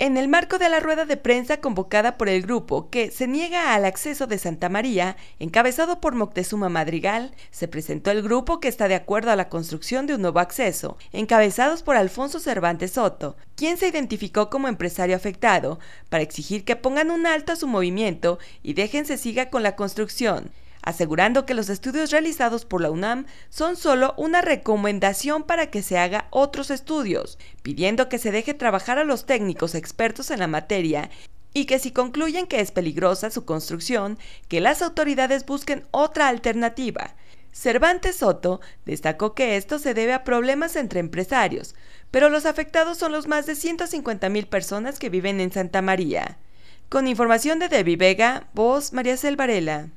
En el marco de la rueda de prensa convocada por el grupo que se niega al acceso de Santa María, encabezado por Moctezuma Madrigal, se presentó el grupo que está de acuerdo a la construcción de un nuevo acceso, encabezados por Alfonso Cervantes Soto, quien se identificó como empresario afectado, para exigir que pongan un alto a su movimiento y dejen siga con la construcción asegurando que los estudios realizados por la UNAM son solo una recomendación para que se haga otros estudios, pidiendo que se deje trabajar a los técnicos expertos en la materia y que si concluyen que es peligrosa su construcción, que las autoridades busquen otra alternativa. Cervantes Soto destacó que esto se debe a problemas entre empresarios, pero los afectados son los más de 150.000 personas que viven en Santa María. Con información de Debbie Vega, voz María Selvarela.